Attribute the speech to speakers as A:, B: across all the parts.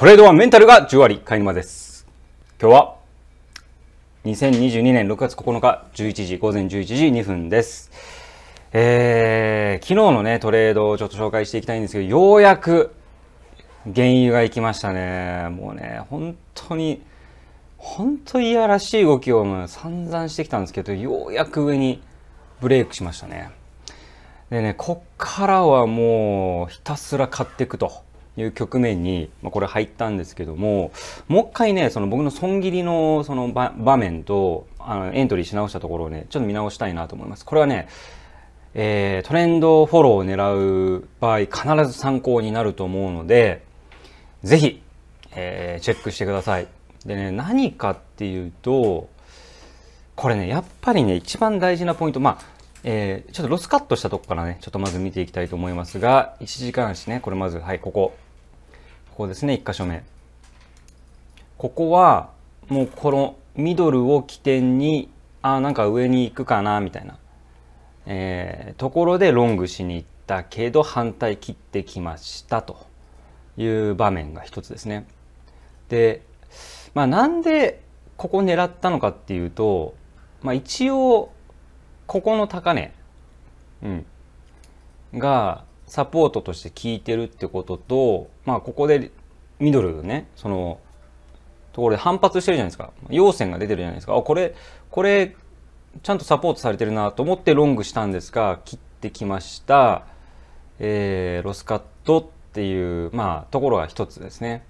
A: トレードはメンタルが10割、い沼です。今日は、2022年6月9日、11時、午前11時2分です。えー、昨日のね、トレードをちょっと紹介していきたいんですけど、ようやく、原油が行きましたね。もうね、本当に、本当いやらしい動きをもう散々してきたんですけど、ようやく上にブレイクしましたね。でね、こっからはもう、ひたすら買っていくと。いう局面に、まあ、これ入ったんですけども、もう一回ね、その僕の損切りのその場面と、あの、エントリーし直したところをね、ちょっと見直したいなと思います。これはね、えー、トレンドフォローを狙う場合、必ず参考になると思うので、ぜひ、えー、チェックしてください。でね、何かっていうと、これね、やっぱりね、一番大事なポイント、まあ、えー、ちょっとロスカットしたとこからね、ちょっとまず見ていきたいと思いますが、1時間足ね、これまず、はい、ここ。こですね、1箇所目。ここは、もうこのミドルを起点に、あ、なんか上に行くかな、みたいな、えー、ところでロングしに行ったけど、反対切ってきましたという場面が一つですね。で、まあなんでここ狙ったのかっていうと、まあ一応、ここの高値、うん、が、サポートとして聞いてるってことと、まあ、ここでミドルね、その、ところで反発してるじゃないですか。要線が出てるじゃないですか。あ、これ、これ、ちゃんとサポートされてるなと思ってロングしたんですが、切ってきました。えー、ロスカットっていう、まあ、ところが一つですね。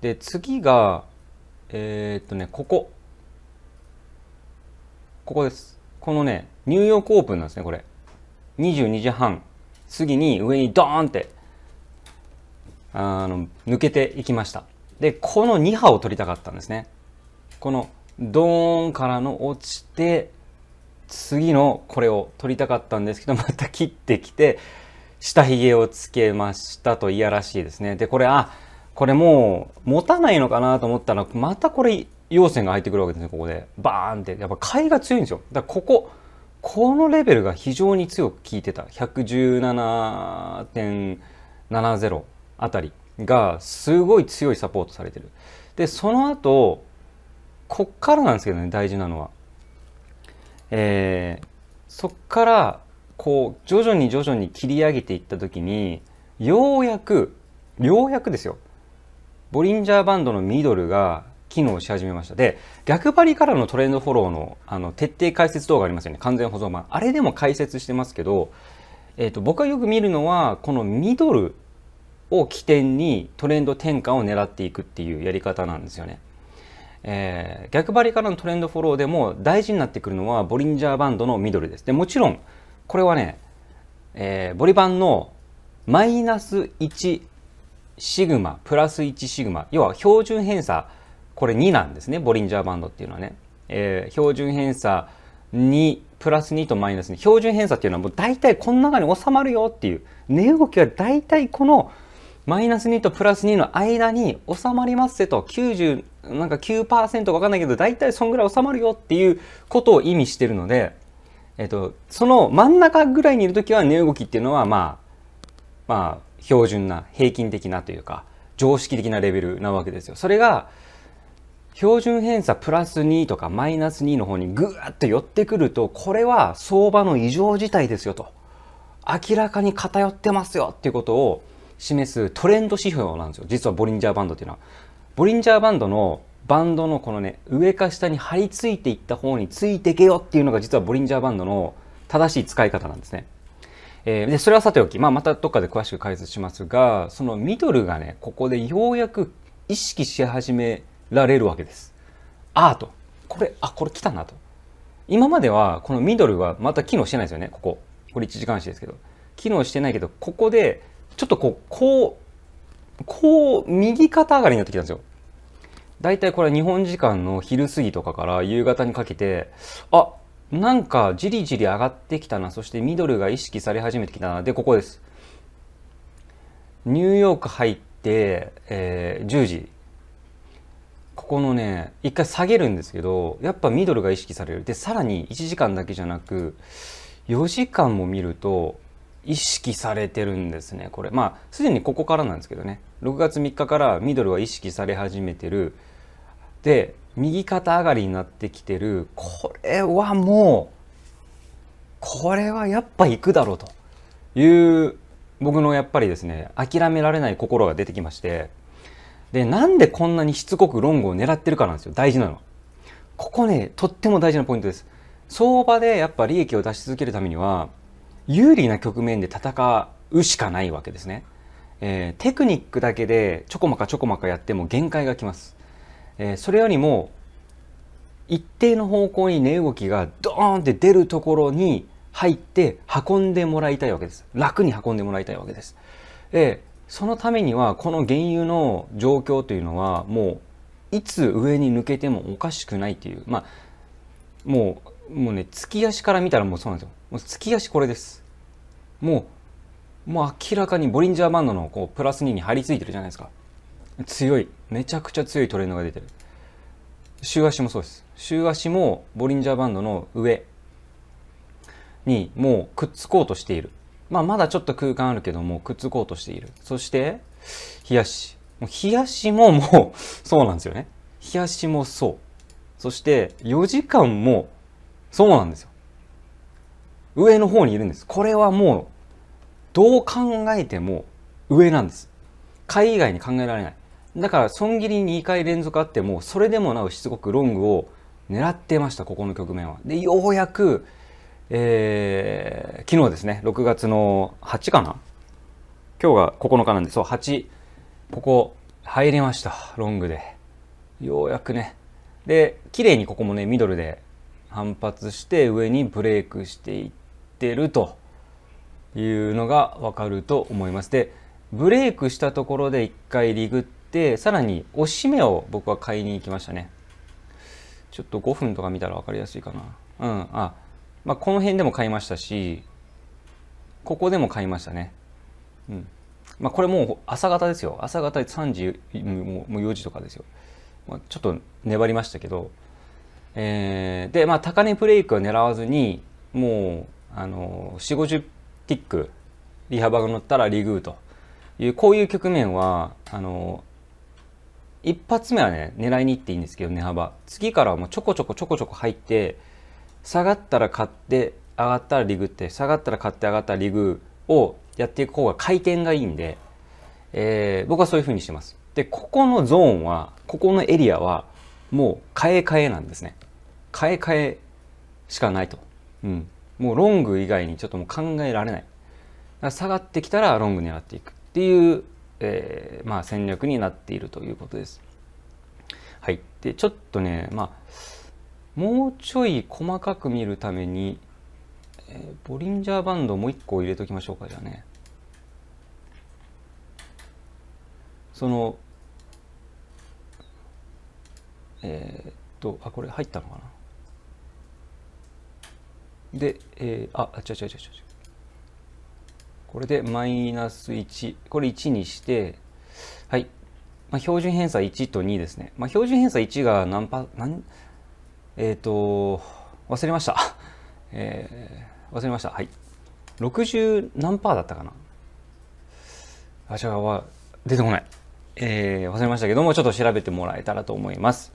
A: で、次が、えー、っとね、ここ。ここです。このね、ニューヨークオープンなんですね、これ。22時半次に上にドーンってあの抜けていきましたでこの2波を取りたかったんですねこのドーンからの落ちて次のこれを取りたかったんですけどまた切ってきて下げをつけましたといやらしいですねでこれあこれもう持たないのかなと思ったらまたこれ陽線が入ってくるわけですねここでバーンってやっぱ買いが強いんですよだからこここのレベルが非常に強く効いてた117.70あたりがすごい強いサポートされてるでその後こっからなんですけどね大事なのは、えー、そっからこう徐々に徐々に切り上げていった時にようやくようやくですよボリンジャーバンドのミドルが機能し始めました。で、逆張りからのトレンドフォローのあの徹底解説動画ありますよね。完全保存版。あれでも解説してますけど、えっ、ー、と、僕がよく見るのは、このミドルを起点にトレンド転換を狙っていくっていうやり方なんですよね。えー、逆張りからのトレンドフォローでも大事になってくるのはボリンジャーバンドのミドルです。でもちろんこれはね、えー、ボリバンのマイナス1シグマプラス1シグマ要は標準偏差これ2なんですね、ボリンジャーバンドっていうのはね。えー、標準偏差2、プラス2とマイナス2。標準偏差っていうのはもう大体この中に収まるよっていう。値動きは大体このマイナス2とプラス2の間に収まりますせと90なんか9%か分かんないけど大体そんぐらい収まるよっていうことを意味してるので、えっと、その真ん中ぐらいにいる時は値動きっていうのはまあまあ標準な平均的なというか常識的なレベルなわけですよ。それが標準偏差プラス2とかマイナス2の方にぐーっと寄ってくると、これは相場の異常事態ですよと。明らかに偏ってますよっていうことを示すトレンド指標なんですよ。実はボリンジャーバンドっていうのは。ボリンジャーバンドのバンドのこのね、上か下に張り付いていった方についてけよっていうのが実はボリンジャーバンドの正しい使い方なんですね。えー、で、それはさておき、まあ、またどっかで詳しく解説しますが、そのミドルがね、ここでようやく意識し始められるわけです。あーと。これ、あ、これ来たなと。今まではこのミドルはまた機能してないですよね、ここ。これ1時間足ですけど。機能してないけど、ここで、ちょっとこう、こう、こう、右肩上がりになってきたんですよ。大体これ日本時間の昼過ぎとかから夕方にかけて、あ、なんかじりじり上がってきたな。そしてミドルが意識され始めてきたな。で、ここです。ニューヨーク入って、えー、10時ここのね一回下げるんですけどやっぱミドルが意識されるでさらに1時間だけじゃなく4時間も見ると意識されてるんですねこれまあすでにここからなんですけどね6月3日からミドルは意識され始めてるで右肩上がりになってきてるこれはもうこれはやっぱ行くだろうという僕のやっぱりですね諦められない心が出てきましてで、なんでこんなにしつこくロングを狙ってるかなんですよ。大事なの。は。ここね、とっても大事なポイントです。相場でやっぱ利益を出し続けるためには、有利な局面で戦うしかないわけですね。えー、テクニックだけでちょこまかちょこまかやっても限界がきます。えー、それよりも、一定の方向に値動きがドーンって出るところに入って運んでもらいたいわけです。楽に運んでもらいたいわけです。で、そのためにはこの原油の状況というのはもういつ上に抜けてもおかしくないっていうまあもうもうね月足から見たらもうそうなんですよもう月足これですもうもう明らかにボリンジャーバンドのこうプラス2に張り付いてるじゃないですか強いめちゃくちゃ強いトレンドが出てる週足もそうです週足もボリンジャーバンドの上にもうくっつこうとしているまあ、まだちょっと空間あるけども、くっつこうとしている。そして、冷やし。もう冷やしももう そうなんですよね。冷やしもそう。そして、4時間も、そうなんですよ。上の方にいるんです。これはもう、どう考えても上なんです。海以外に考えられない。だから、損切り2回連続あっても、それでもなおしつこくロングを狙ってました、ここの局面は。で、ようやく、えー、昨日ですね、6月の8かな今日が9日なんで、そう、8、ここ入れました、ロングで。ようやくね。で、綺麗にここもね、ミドルで反発して上にブレイクしていってるというのがわかると思います。で、ブレイクしたところで1回リグって、さらに押し目を僕は買いに行きましたね。ちょっと5分とか見たら分かりやすいかな。うん、あ、まあ、この辺でも買いましたしここでも買いましたね。うんまあ、これもう朝方ですよ朝方3時もう4時とかですよ、まあ、ちょっと粘りましたけど、えー、でまあ高値ブレイクは狙わずにもうあの4 5 0ティック利幅が乗ったらリグーというこういう局面はあの一発目はね狙いに行っていいんですけど値幅次からはもうちょこちょこちょこちょこ入って下がったら買って上がったらリグって下がったら買って上がったらリグをやっていく方が回転がいいんで、えー、僕はそういう風にしてます。でここのゾーンはここのエリアはもう買え替えなんですね。買え替えしかないと。うん、もうロング以外にちょっともう考えられない。だから下がってきたらロング狙っていくっていう、えー、まあ、戦略になっているということです。はい。で、ちょっとね、まあ、もうちょい細かく見るために、えー、ボリンジャーバンドもう一個入れときましょうかじゃあねそのえー、っとあこれ入ったのかなで、えー、あ違う違う違う違うこれでマイナス1これ1にしてはい、まあ、標準偏差1と2ですね、まあ、標準偏差1が何パ何えっ、ー、と、忘れました。えー、忘れました。はい。60何パーだったかなあ、違う、出てこない。えー、忘れましたけども、ちょっと調べてもらえたらと思います。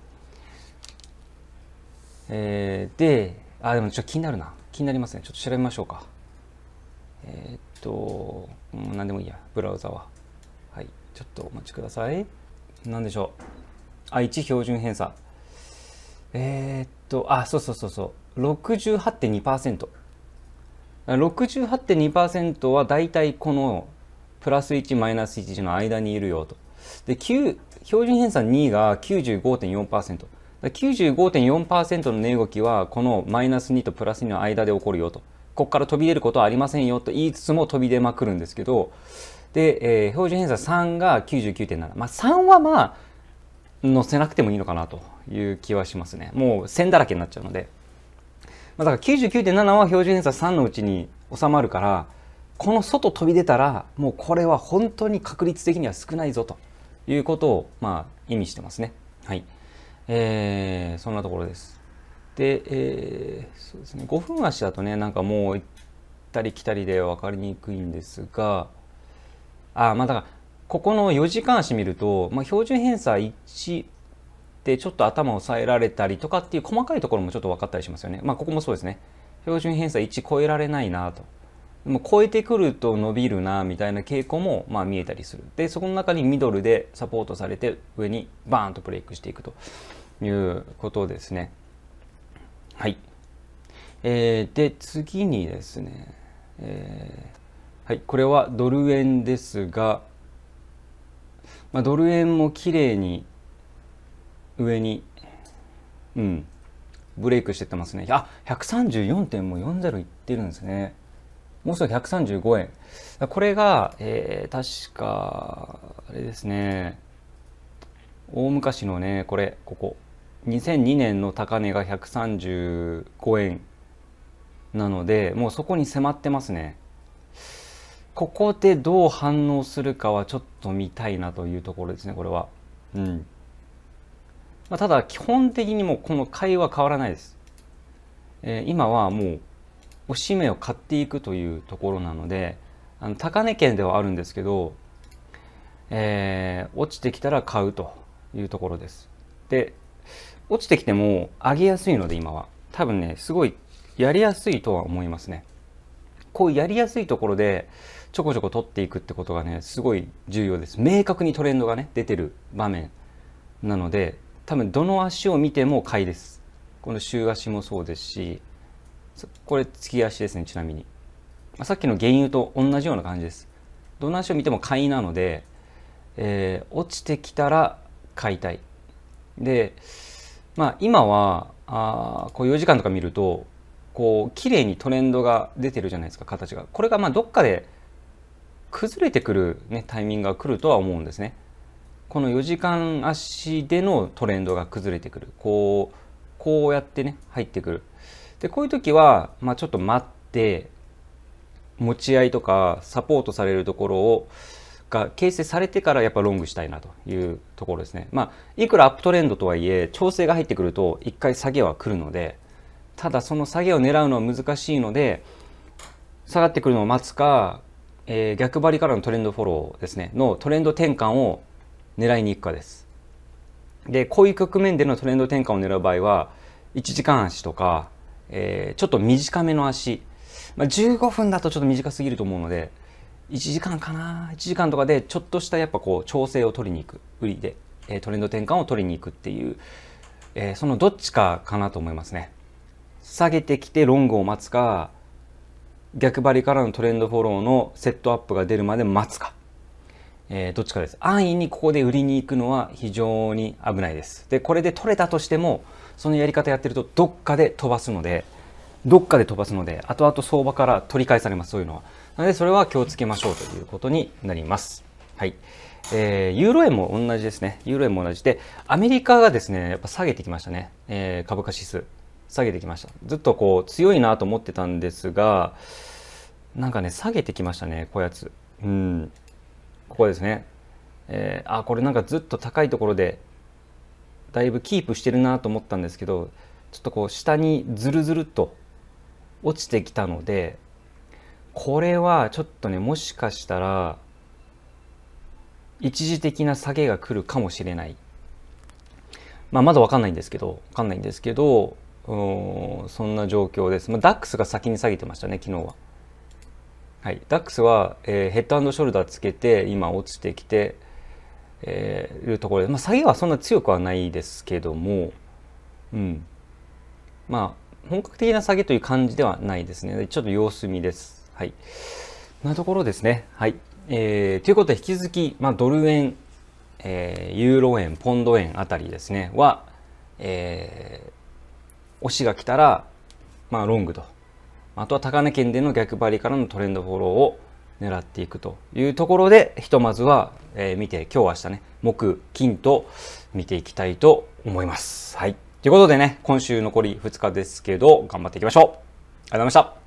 A: えー、で、あ、でもちょっと気になるな。気になりますね。ちょっと調べましょうか。えー、っと、うん、何でもいいや。ブラウザは。はい。ちょっとお待ちください。何でしょう。あ、1標準偏差。えー、と、あ、そうそうそうそう、68.2%。68.2%はだいたいこのプラス1マイナス1の間にいるよと。で、9、標準偏差2が95.4%。95.4%の値動きはこのマイナス2とプラス2の間で起こるよと。ここから飛び出ることはありませんよと言いつつも飛び出まくるんですけど、で、えー、標準偏差3が99.7。まあ3はまあ、載せなくてもいいのかなという気はしますね。もう線だらけになっちゃうので。まあ、だから99.7は標準偏差3のうちに収まるから、この外飛び出たら、もうこれは本当に確率的には少ないぞということを、まあ、意味してますね。はい。えー、そんなところです。で、えー、そうですね、5分足だとね、なんかもう行ったり来たりで分かりにくいんですが、あ、まあだから、ここの4時間足見ると、まあ、標準偏差1、ちょっと頭を抑えられたりとかっていう細かいところもちょっと分かったりしますよね。まあ、ここもそうですね。標準偏差1超えられないなと。でも超えてくると伸びるなみたいな傾向もまあ見えたりする。で、そこの中にミドルでサポートされて上にバーンとブレイクしていくということですね。はい。えー、で、次にですね、えー、はい、これはドル円ですが、まあ、ドル円も綺麗に上に、うん、ブレイクしてってますね。あ、134.40いってるんですね。もうすぐ135円。これが、えー、確か、あれですね。大昔のね、これ、ここ。2002年の高値が135円なので、もうそこに迫ってますね。ここでどう反応するかはちょっと見たいなというところですね、これは。うん。まあ、ただ基本的にもうこの会は変わらないです、えー、今はもうおしめを買っていくというところなのであの高値圏ではあるんですけど、えー、落ちてきたら買うというところですで落ちてきても上げやすいので今は多分ねすごいやりやすいとは思いますねこうやりやすいところでちょこちょこ取っていくってことがねすごい重要です明確にトレンドがね出てる場面なので多分どの足を見ても買いですこの週足もそうですしこれ月足ですねちなみに、まあ、さっきの原油と同じような感じですどの足を見ても買いなので、えー、落ちてきたら買いたいでまあ今はあこう4時間とか見るとこう綺麗にトレンドが出てるじゃないですか形がこれがまあどっかで崩れてくる、ね、タイミングが来るとは思うんですねこの4時間足でのトレンドが崩れてくるこうこうやってね入ってくるでこういう時は、まあ、ちょっと待って持ち合いとかサポートされるところをが形成されてからやっぱロングしたいなというところですね。まあ、いくらアップトレンドとはいえ調整が入ってくると一回下げは来るのでただその下げを狙うのは難しいので下がってくるのを待つか、えー、逆張りからのトレンドフォローですねのトレンド転換を狙いに行くかです。でこういう局面でのトレンド転換を狙う場合は1時間足とか、えー、ちょっと短めの足、まあ、15分だとちょっと短すぎると思うので1時間かな1時間とかでちょっとしたやっぱこう調整を取りに行く売りで、えー、トレンド転換を取りに行くっていう、えー、そのどっちかかなと思いますね下げてきてロングを待つか逆張りからのトレンドフォローのセットアップが出るまで待つかえー、どっちかです。安易にここで売りに行くのは非常に危ないです。で、これで取れたとしても、そのやり方やってると、どっかで飛ばすので、どっかで飛ばすので、後々相場から取り返されます、そういうのは。なので、それは気をつけましょうということになります。はい。えー、ユーロ円も同じですね。ユーロ円も同じで、アメリカがですね、やっぱ下げてきましたね。えー、株価指数。下げてきました。ずっとこう、強いなと思ってたんですが、なんかね、下げてきましたね、こやつ。うん。ここですね。えー、あ、これなんかずっと高いところで、だいぶキープしてるなと思ったんですけど、ちょっとこう下にずるずると落ちてきたので、これはちょっとね、もしかしたら、一時的な下げが来るかもしれない。まあ、まだわかんないんですけど、わかんないんですけど、そんな状況です。まあ、ダックスが先に下げてましたね、昨日は。はい、ダックスは、えー、ヘッドショルダーつけて今落ちてきて、えー、るところで、まあ、下げはそんな強くはないですけども、うん、まあ本格的な下げという感じではないですねちょっと様子見です。はい、なところですね。はいえー、ということで引き続き、まあ、ドル円、えー、ユーロ円ポンド円あたりですねは、えー、押しが来たら、まあ、ロングと。あとは高値圏での逆張りからのトレンドフォローを狙っていくというところでひとまずは、え見て今日明日ね木金と見ていきたいと思います。はい、ということでね今週残り2日ですけど頑張っていきましょうありがとうございました